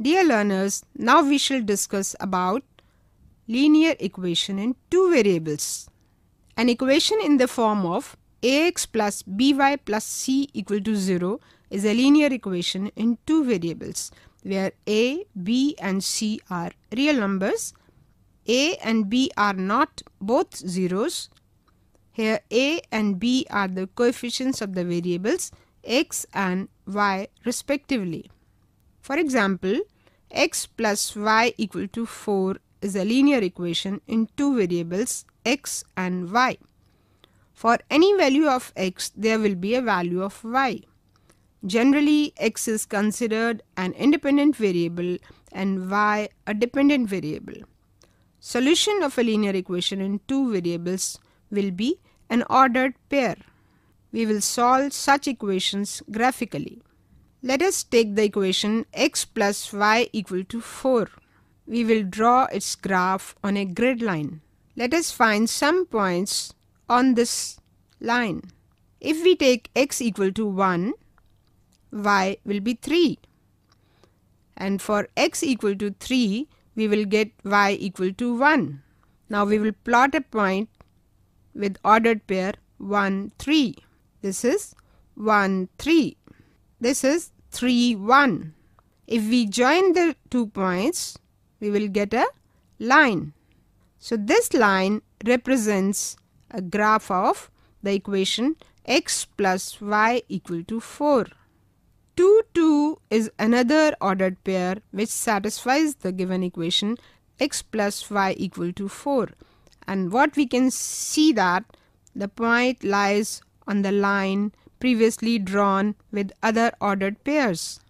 Dear learners, now we shall discuss about linear equation in two variables. An equation in the form of ax plus by plus c equal to 0 is a linear equation in two variables where a, b and c are real numbers, a and b are not both zeros. Here a and b are the coefficients of the variables x and y respectively. For example, x plus y equal to 4 is a linear equation in two variables x and y. For any value of x, there will be a value of y. Generally, x is considered an independent variable and y a dependent variable. Solution of a linear equation in two variables will be an ordered pair. We will solve such equations graphically. Let us take the equation x plus y equal to 4. We will draw its graph on a grid line. Let us find some points on this line. If we take x equal to 1, y will be 3. And for x equal to 3, we will get y equal to 1. Now we will plot a point with ordered pair 1, 3. This is 1, 3. This is 3, 1. If we join the two points, we will get a line. So this line represents a graph of the equation x plus y equal to 4. 2, 2 is another ordered pair which satisfies the given equation x plus y equal to 4. And what we can see that the point lies on the line previously drawn with other ordered pairs.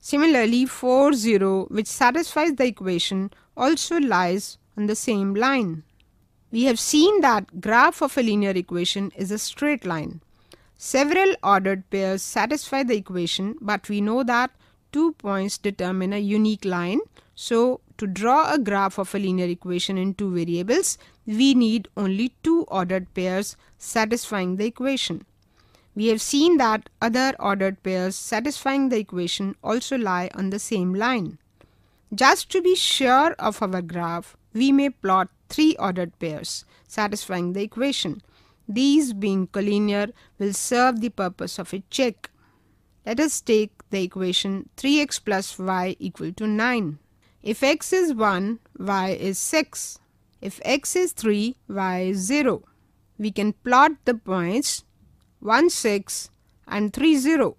Similarly, 4, 0 which satisfies the equation also lies on the same line. We have seen that graph of a linear equation is a straight line. Several ordered pairs satisfy the equation but we know that two points determine a unique line. So, to draw a graph of a linear equation in two variables, we need only two ordered pairs satisfying the equation. We have seen that other ordered pairs satisfying the equation also lie on the same line. Just to be sure of our graph, we may plot three ordered pairs satisfying the equation. These being collinear will serve the purpose of a check. Let us take the equation 3x plus y equal to 9. If x is 1, y is 6. If x is 3, y is 0. We can plot the points 1 6 and 3 0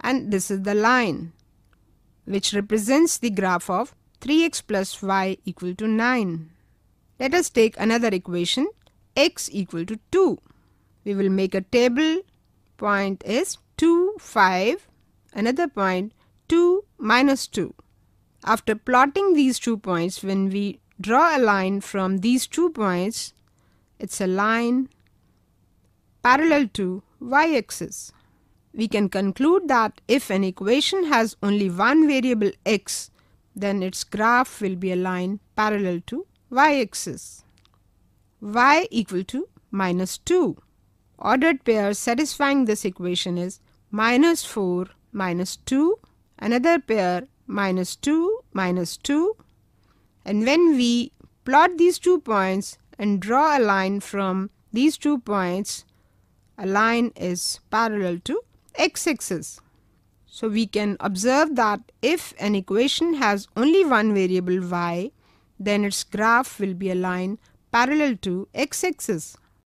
and this is the line which represents the graph of 3x plus y equal to 9. Let us take another equation x equal to 2. We will make a table point is 2 5 another point 2 minus 2. After plotting these two points when we draw a line from these two points it's a line parallel to y-axis. We can conclude that if an equation has only one variable x, then its graph will be a line parallel to y-axis. y equal to minus 2. Ordered pair satisfying this equation is minus 4, minus 2, another pair minus 2, minus 2. And when we plot these two points and draw a line from these two points a line is parallel to x-axis. So we can observe that if an equation has only one variable y, then its graph will be a line parallel to x-axis.